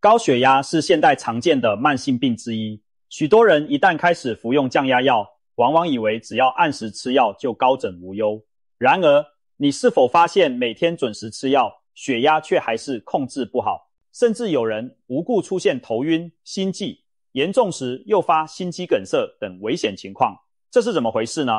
高血压是现代常见的慢性病之一。许多人一旦开始服用降压药，往往以为只要按时吃药就高枕无忧。然而，你是否发现每天准时吃药，血压却还是控制不好？甚至有人无故出现头晕、心悸，严重时诱发心肌梗塞等危险情况。这是怎么回事呢？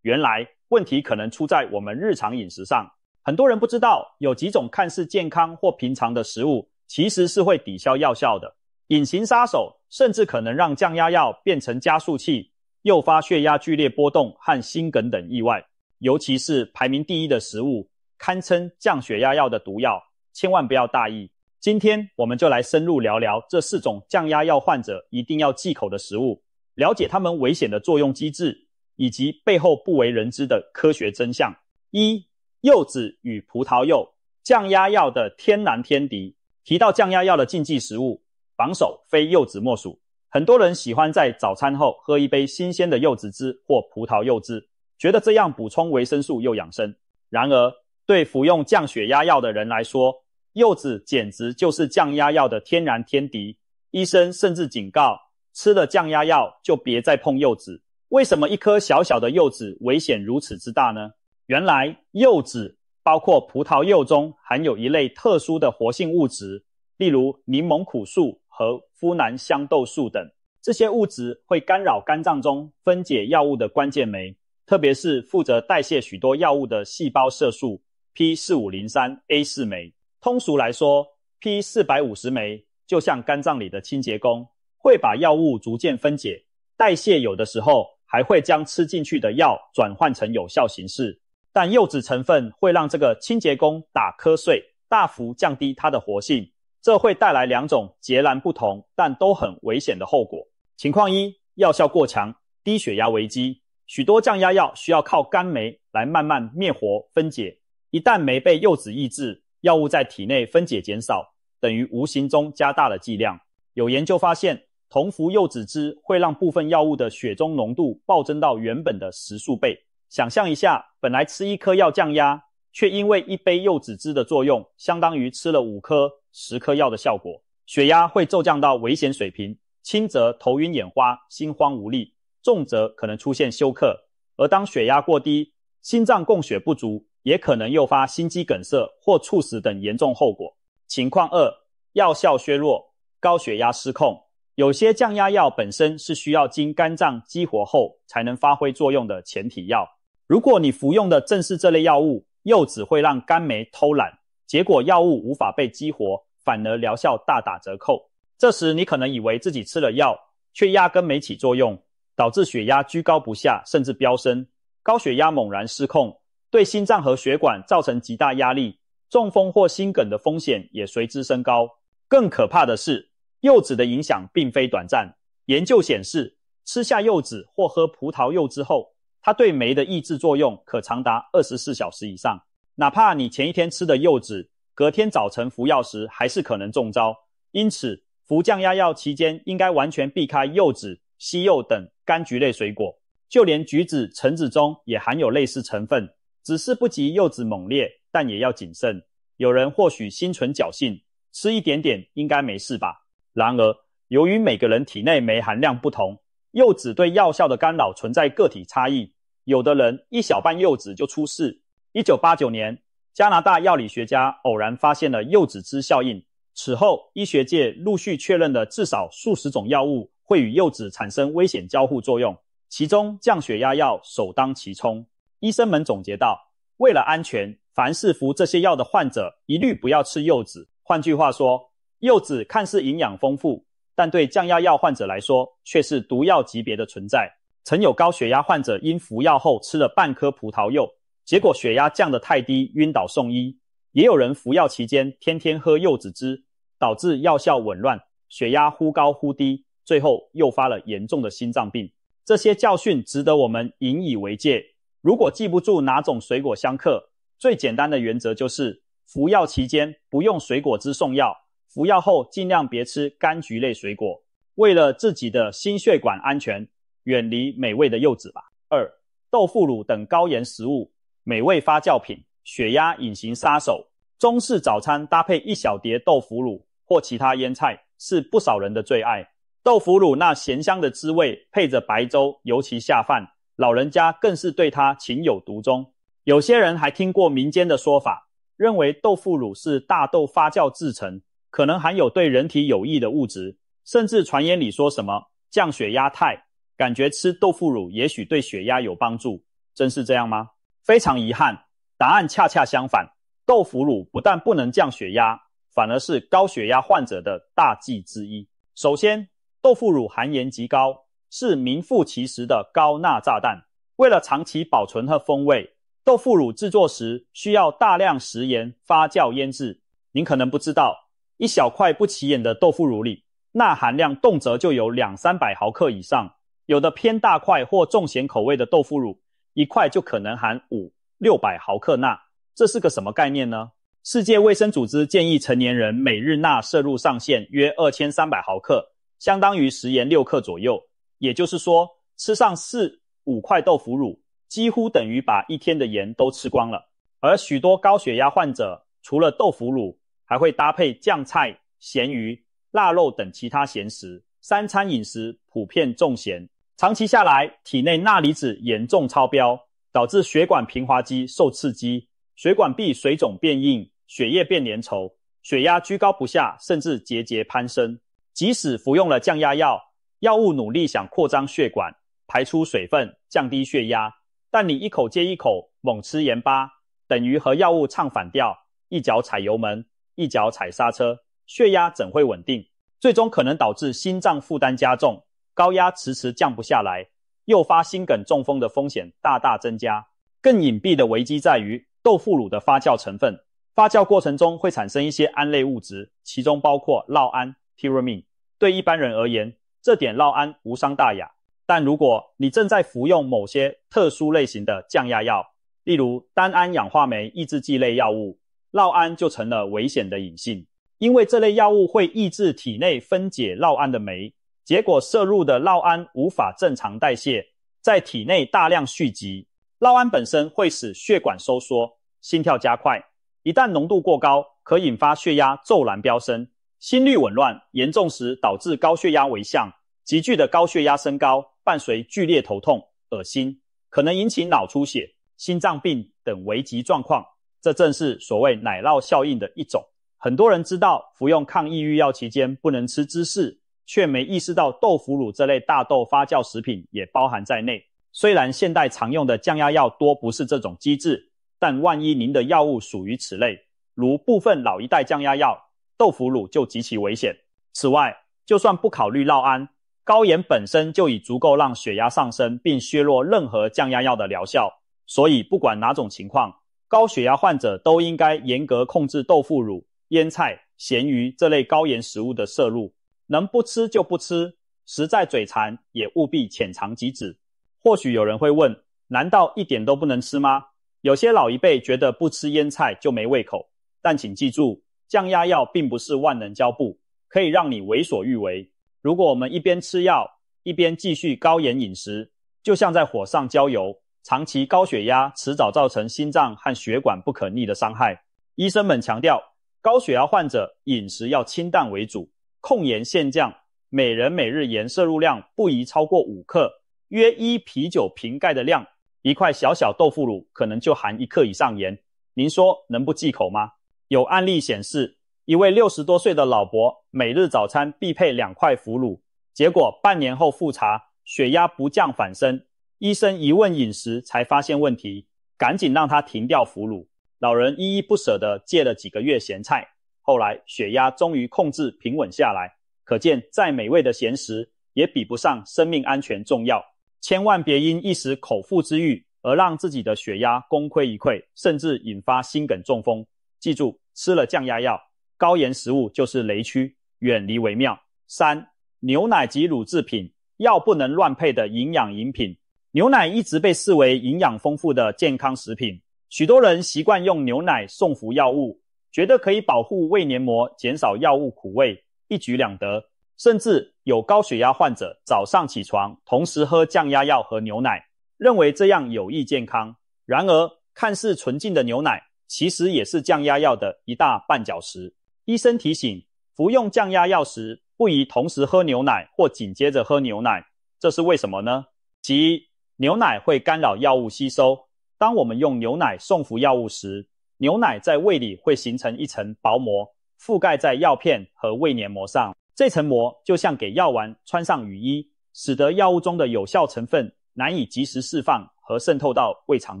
原来问题可能出在我们日常饮食上。很多人不知道有几种看似健康或平常的食物。其实是会抵消药效的，隐形杀手甚至可能让降压药变成加速器，诱发血压剧烈波动和心梗等意外。尤其是排名第一的食物，堪称降血压药的毒药，千万不要大意。今天我们就来深入聊聊这四种降压药患者一定要忌口的食物，了解他们危险的作用机制以及背后不为人知的科学真相。一、柚子与葡萄柚，降压药的天然天敌。提到降压药的禁忌食物，榜首非柚子莫属。很多人喜欢在早餐后喝一杯新鲜的柚子汁或葡萄柚汁，觉得这样补充维生素又养生。然而，对服用降血压药的人来说，柚子简直就是降压药的天然天敌。医生甚至警告，吃了降压药就别再碰柚子。为什么一颗小小的柚子危险如此之大呢？原来柚子。包括葡萄柚中含有一类特殊的活性物质，例如柠檬苦素和呋喃香豆素等。这些物质会干扰肝脏中分解药物的关键酶，特别是负责代谢许多药物的细胞色素 P 四五零三 A 四酶。通俗来说，P 四百五十酶就像肝脏里的清洁工，会把药物逐渐分解代谢。有的时候还会将吃进去的药转换成有效形式。但柚子成分会让这个清洁工打瞌睡，大幅降低它的活性，这会带来两种截然不同但都很危险的后果。情况一，药效过强，低血压危机。许多降压药需要靠肝酶来慢慢灭活分解，一旦酶被柚子抑制，药物在体内分解减少，等于无形中加大了剂量。有研究发现，同服柚子汁会让部分药物的血中浓度暴增到原本的十数倍。想象一下，本来吃一颗药降压，却因为一杯柚子汁的作用，相当于吃了五颗、十颗药的效果，血压会骤降到危险水平，轻则头晕眼花、心慌无力，重则可能出现休克。而当血压过低，心脏供血不足，也可能诱发心肌梗塞或猝死等严重后果。情况二，药效削弱，高血压失控。有些降压药本身是需要经肝脏激活后才能发挥作用的前体药。如果你服用的正是这类药物，柚子会让肝酶偷懒，结果药物无法被激活，反而疗效大打折扣。这时你可能以为自己吃了药，却压根没起作用，导致血压居高不下，甚至飙升。高血压猛然失控，对心脏和血管造成极大压力，中风或心梗的风险也随之升高。更可怕的是，柚子的影响并非短暂。研究显示，吃下柚子或喝葡萄柚之后。它对酶的抑制作用可长达二十四小时以上，哪怕你前一天吃的柚子，隔天早晨服药时还是可能中招。因此，服降压药期间应该完全避开柚子、西柚等柑橘类水果，就连橘子、橙子中也含有类似成分，只是不及柚子猛烈，但也要谨慎。有人或许心存侥幸，吃一点点应该没事吧？然而，由于每个人体内酶含量不同。柚子对药效的干扰存在个体差异，有的人一小半柚子就出事。一九八九年，加拿大药理学家偶然发现了柚子汁效应，此后医学界陆续确认了至少数十种药物会与柚子产生危险交互作用，其中降血压药首当其冲。医生们总结道：为了安全，凡是服这些药的患者一律不要吃柚子。换句话说，柚子看似营养丰富。但对降压药患者来说，却是毒药级别的存在。曾有高血压患者因服药后吃了半颗葡萄柚，结果血压降得太低，晕倒送医；也有人服药期间天天喝柚子汁，导致药效紊乱，血压忽高忽低，最后诱发了严重的心脏病。这些教训值得我们引以为戒。如果记不住哪种水果相克，最简单的原则就是：服药期间不用水果汁送药。服药后尽量别吃柑橘类水果，为了自己的心血管安全，远离美味的柚子吧。二、豆腐乳等高盐食物、美味发酵品，血压隐形杀手。中式早餐搭配一小碟豆腐乳或其他腌菜，是不少人的最爱。豆腐乳那咸香的滋味，配着白粥尤其下饭，老人家更是对它情有独钟。有些人还听过民间的说法，认为豆腐乳是大豆发酵制成。可能含有对人体有益的物质，甚至传言里说什么降血压肽，感觉吃豆腐乳也许对血压有帮助，真是这样吗？非常遗憾，答案恰恰相反。豆腐乳不但不能降血压，反而是高血压患者的大忌之一。首先，豆腐乳含盐极高，是名副其实的高钠炸弹。为了长期保存和风味，豆腐乳制作时需要大量食盐发酵腌制。您可能不知道。一小块不起眼的豆腐乳里，钠含量动辄就有两三百毫克以上。有的偏大块或重咸口味的豆腐乳，一块就可能含五六百毫克钠。这是个什么概念呢？世界卫生组织建议成年人每日钠摄入上限约二千三百毫克，相当于食盐六克左右。也就是说，吃上四五块豆腐乳，几乎等于把一天的盐都吃光了。而许多高血压患者，除了豆腐乳，还会搭配酱菜、咸鱼、腊肉等其他咸食，三餐饮食普遍重咸，长期下来，体内钠离子严重超标，导致血管平滑肌受刺激，血管壁水肿变硬，血液变粘稠，血压居高不下，甚至节节攀升。即使服用了降压药，药物努力想扩张血管、排出水分、降低血压，但你一口接一口猛吃盐巴，等于和药物唱反调，一脚踩油门。一脚踩刹车，血压怎会稳定？最终可能导致心脏负担加重，高压迟迟降不下来，诱发心梗、中风的风险大大增加。更隐蔽的危机在于豆腐乳的发酵成分，发酵过程中会产生一些胺类物质，其中包括酪胺 p y r i n e 对一般人而言，这点酪胺无伤大雅，但如果你正在服用某些特殊类型的降压药，例如单胺氧化酶抑制剂类药物。酪胺就成了危险的隐性，因为这类药物会抑制体内分解酪胺的酶，结果摄入的酪胺无法正常代谢，在体内大量蓄积。酪胺本身会使血管收缩、心跳加快，一旦浓度过高，可引发血压骤然飙升、心率紊乱，严重时导致高血压危象。急剧的高血压升高伴随剧烈头痛、恶心，可能引起脑出血、心脏病等危急状况。这正是所谓“奶酪效应”的一种。很多人知道服用抗抑郁药期间不能吃芝士，却没意识到豆腐乳这类大豆发酵食品也包含在内。虽然现代常用的降压药多不是这种机制，但万一您的药物属于此类，如部分老一代降压药，豆腐乳就极其危险。此外，就算不考虑酪胺，高盐本身就已足够让血压上升，并削弱任何降压药的疗效。所以，不管哪种情况。高血压患者都应该严格控制豆腐乳、腌菜、咸鱼这类高盐食物的摄入，能不吃就不吃，实在嘴馋也务必浅尝即止。或许有人会问，难道一点都不能吃吗？有些老一辈觉得不吃腌菜就没胃口，但请记住，降压药并不是万能胶布，可以让你为所欲为。如果我们一边吃药，一边继续高盐饮食，就像在火上浇油。长期高血压迟早造成心脏和血管不可逆的伤害。医生们强调，高血压患者饮食要清淡为主，控盐限降，每人每日盐摄入量不宜超过五克，约一啤酒瓶盖的量。一块小小豆腐乳可能就含一克以上盐，您说能不忌口吗？有案例显示，一位六十多岁的老伯每日早餐必配两块腐乳，结果半年后复查，血压不降反升。医生一问饮食，才发现问题，赶紧让他停掉腐乳。老人依依不舍地戒了几个月咸菜，后来血压终于控制平稳下来。可见，再美味的咸食也比不上生命安全重要。千万别因一时口腹之欲而让自己的血压功亏一篑，甚至引发心梗、中风。记住，吃了降压药，高盐食物就是雷区，远离为妙。三、牛奶及乳制品，药不能乱配的营养饮品。牛奶一直被视为营养丰富的健康食品，许多人习惯用牛奶送服药物，觉得可以保护胃黏膜、减少药物苦味，一举两得。甚至有高血压患者早上起床同时喝降压药和牛奶，认为这样有益健康。然而，看似纯净的牛奶其实也是降压药的一大绊脚石。医生提醒，服用降压药时不宜同时喝牛奶或紧接着喝牛奶，这是为什么呢？其一。牛奶会干扰药物吸收。当我们用牛奶送服药物时，牛奶在胃里会形成一层薄膜，覆盖在药片和胃黏膜上。这层膜就像给药丸穿上雨衣，使得药物中的有效成分难以及时释放和渗透到胃肠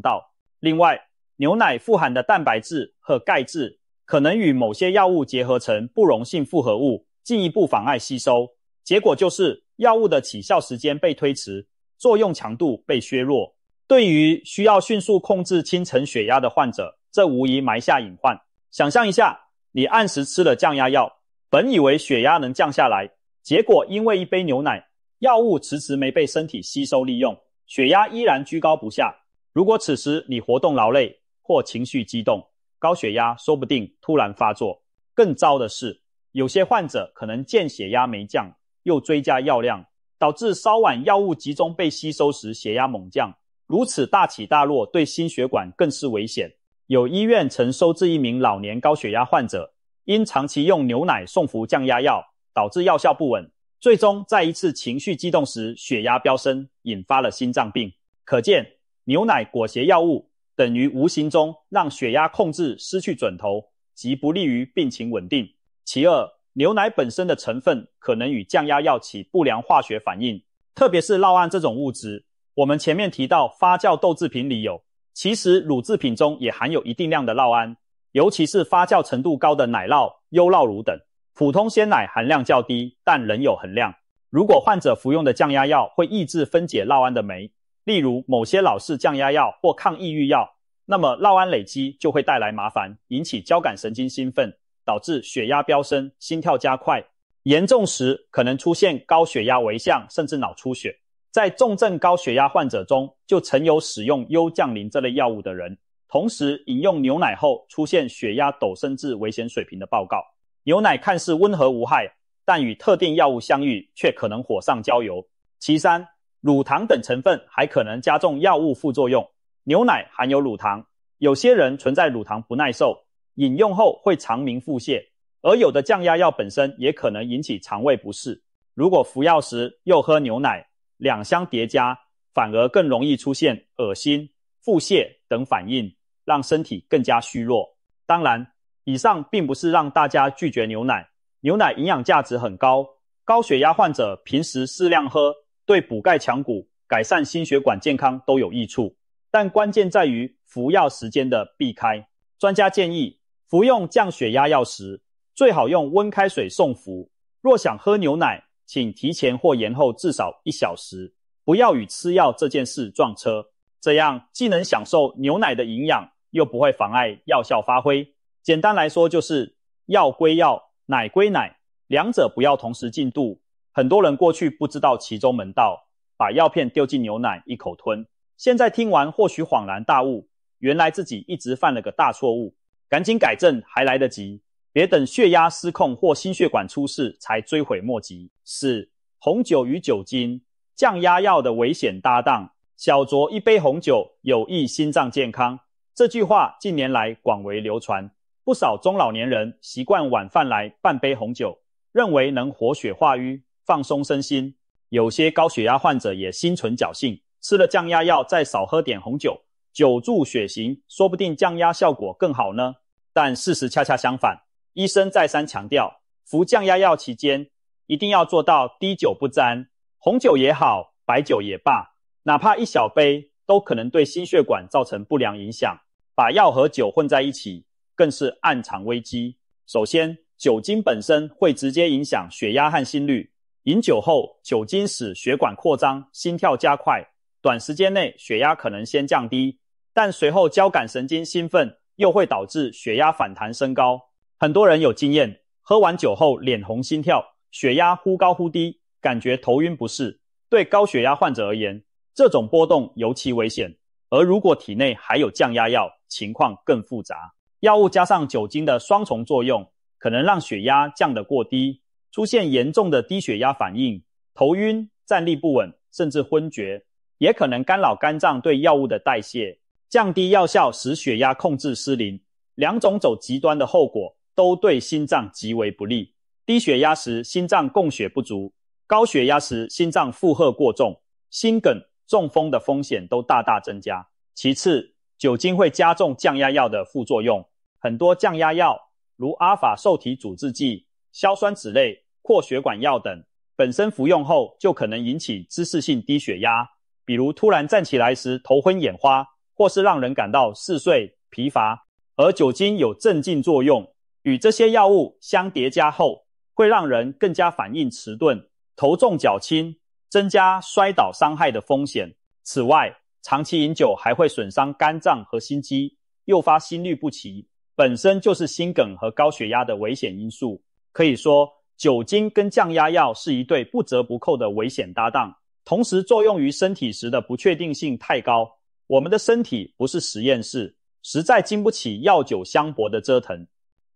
道。另外，牛奶富含的蛋白质和钙质可能与某些药物结合成不溶性复合物，进一步妨碍吸收。结果就是药物的起效时间被推迟。作用强度被削弱，对于需要迅速控制清晨血压的患者，这无疑埋下隐患。想象一下，你按时吃了降压药，本以为血压能降下来，结果因为一杯牛奶，药物迟迟没被身体吸收利用，血压依然居高不下。如果此时你活动劳累或情绪激动，高血压说不定突然发作。更糟的是，有些患者可能见血压没降，又追加药量。导致稍晚药物集中被吸收时，血压猛降，如此大起大落，对心血管更是危险。有医院曾收治一名老年高血压患者，因长期用牛奶送服降压药，导致药效不稳，最终在一次情绪激动时血压飙升，引发了心脏病。可见，牛奶裹挟药物，等于无形中让血压控制失去准头，及不利于病情稳定。其二。牛奶本身的成分可能与降压药起不良化学反应，特别是酪胺这种物质。我们前面提到发酵豆制品里有，其实乳制品中也含有一定量的酪胺，尤其是发酵程度高的奶酪、优酪乳等。普通鲜奶含量较低，但仍有含量。如果患者服用的降压药会抑制分解酪胺的酶，例如某些老式降压药或抗抑郁药，那么酪胺累积就会带来麻烦，引起交感神经兴奋。导致血压飙升、心跳加快，严重时可能出现高血压危象，甚至脑出血。在重症高血压患者中，就曾有使用优降磷这类药物的人，同时饮用牛奶后出现血压陡升至危险水平的报告。牛奶看似温和无害，但与特定药物相遇却可能火上浇油。其三，乳糖等成分还可能加重药物副作用。牛奶含有乳糖，有些人存在乳糖不耐受。饮用后会肠鸣腹泻，而有的降压药本身也可能引起肠胃不适。如果服药时又喝牛奶，两相叠加，反而更容易出现恶心、腹泻等反应，让身体更加虚弱。当然，以上并不是让大家拒绝牛奶，牛奶营养价值很高，高血压患者平时适量喝，对补钙强骨、改善心血管健康都有益处。但关键在于服药时间的避开。专家建议。服用降血压药时，最好用温开水送服。若想喝牛奶，请提前或延后至少一小时，不要与吃药这件事撞车。这样既能享受牛奶的营养，又不会妨碍药效发挥。简单来说，就是药归药，奶归奶，两者不要同时进肚。很多人过去不知道其中门道，把药片丢进牛奶一口吞。现在听完，或许恍然大悟，原来自己一直犯了个大错误。赶紧改正还来得及，别等血压失控或心血管出事才追悔莫及。四、红酒与酒精降压药的危险搭档。小酌一杯红酒有益心脏健康，这句话近年来广为流传，不少中老年人习惯晚饭来半杯红酒，认为能活血化瘀、放松身心。有些高血压患者也心存侥幸，吃了降压药再少喝点红酒。酒助血行，说不定降压效果更好呢。但事实恰恰相反，医生再三强调，服降压药期间一定要做到滴酒不沾，红酒也好，白酒也罢，哪怕一小杯都可能对心血管造成不良影响。把药和酒混在一起，更是暗藏危机。首先，酒精本身会直接影响血压和心率，饮酒后，酒精使血管扩张，心跳加快，短时间内血压可能先降低。但随后交感神经兴奋又会导致血压反弹升高，很多人有经验，喝完酒后脸红、心跳、血压忽高忽低，感觉头晕不适。对高血压患者而言，这种波动尤其危险。而如果体内还有降压药，情况更复杂，药物加上酒精的双重作用，可能让血压降得过低，出现严重的低血压反应，头晕、站立不稳，甚至昏厥，也可能干扰肝脏对药物的代谢。降低药效，使血压控制失灵，两种走极端的后果都对心脏极为不利。低血压时心脏供血不足，高血压时心脏负荷过重，心梗、中风的风险都大大增加。其次，酒精会加重降压药的副作用。很多降压药，如 α 受体阻滞剂、硝酸酯类、扩血管药等，本身服用后就可能引起姿势性低血压，比如突然站起来时头昏眼花。或是让人感到嗜睡疲乏，而酒精有镇静作用，与这些药物相叠加后，会让人更加反应迟钝、头重脚轻，增加摔倒伤害的风险。此外，长期饮酒还会损伤肝脏和心肌，诱发心律不齐，本身就是心梗和高血压的危险因素。可以说，酒精跟降压药是一对不折不扣的危险搭档，同时作用于身体时的不确定性太高。我们的身体不是实验室，实在经不起药酒相搏的折腾。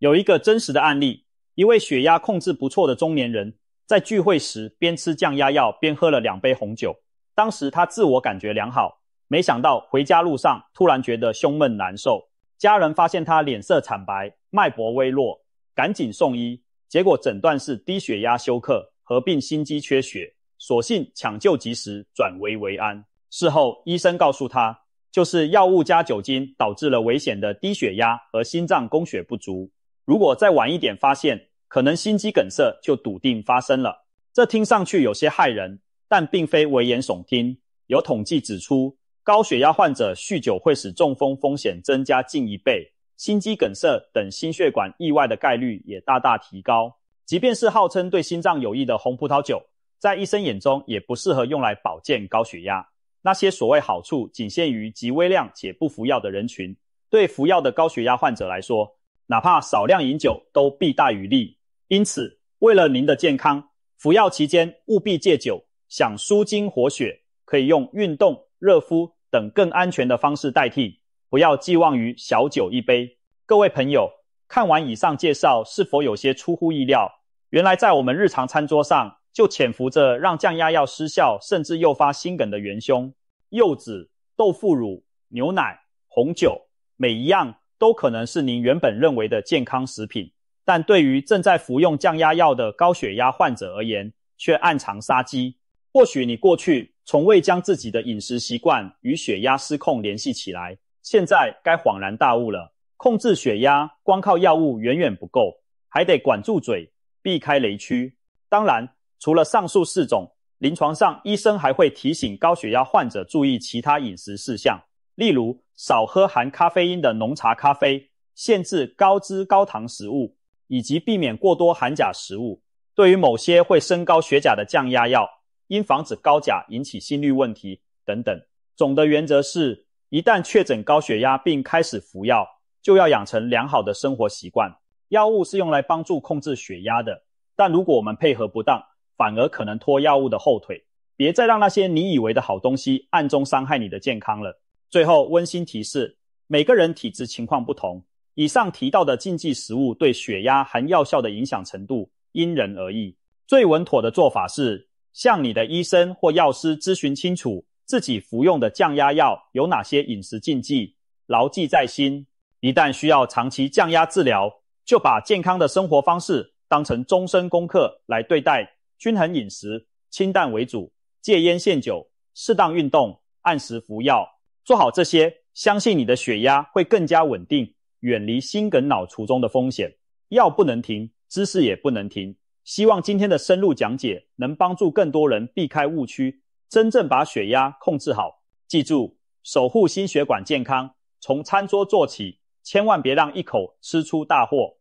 有一个真实的案例，一位血压控制不错的中年人，在聚会时边吃降压药边喝了两杯红酒。当时他自我感觉良好，没想到回家路上突然觉得胸闷难受，家人发现他脸色惨白，脉搏微弱，赶紧送医。结果诊断是低血压休克合并心肌缺血，所幸抢救及时，转危为安。事后医生告诉他。就是药物加酒精导致了危险的低血压和心脏供血不足。如果再晚一点发现，可能心肌梗塞就笃定发生了。这听上去有些骇人，但并非危言耸听。有统计指出，高血压患者酗酒会使中风风险增加近一倍，心肌梗塞等心血管意外的概率也大大提高。即便是号称对心脏有益的红葡萄酒，在医生眼中也不适合用来保健高血压。那些所谓好处仅限于极微量且不服药的人群，对服药的高血压患者来说，哪怕少量饮酒都弊大于利。因此，为了您的健康，服药期间务必戒酒。想舒筋活血，可以用运动、热敷等更安全的方式代替，不要寄望于小酒一杯。各位朋友，看完以上介绍，是否有些出乎意料？原来在我们日常餐桌上。就潜伏着让降压药失效，甚至诱发心梗的元凶：柚子、豆腐乳、牛奶、红酒，每一样都可能是您原本认为的健康食品，但对于正在服用降压药的高血压患者而言，却暗藏杀机。或许你过去从未将自己的饮食习惯与血压失控联系起来，现在该恍然大悟了：控制血压光靠药物远远不够，还得管住嘴，避开雷区。当然。除了上述四种，临床上医生还会提醒高血压患者注意其他饮食事项，例如少喝含咖啡因的浓茶、咖啡，限制高脂高糖食物，以及避免过多含钾食物。对于某些会升高血钾的降压药，因防止高钾引起心率问题等等。总的原则是，一旦确诊高血压并开始服药，就要养成良好的生活习惯。药物是用来帮助控制血压的，但如果我们配合不当，反而可能拖药物的后腿，别再让那些你以为的好东西暗中伤害你的健康了。最后温馨提示：每个人体质情况不同，以上提到的禁忌食物对血压含药效的影响程度因人而异。最稳妥的做法是向你的医生或药师咨询清楚自己服用的降压药有哪些饮食禁忌，牢记在心。一旦需要长期降压治疗，就把健康的生活方式当成终身功课来对待。均衡饮食，清淡为主，戒烟限酒，适当运动，按时服药，做好这些，相信你的血压会更加稳定，远离心梗脑卒中的风险。药不能停，知识也不能停。希望今天的深入讲解能帮助更多人避开误区，真正把血压控制好。记住，守护心血管健康从餐桌做起，千万别让一口吃出大祸。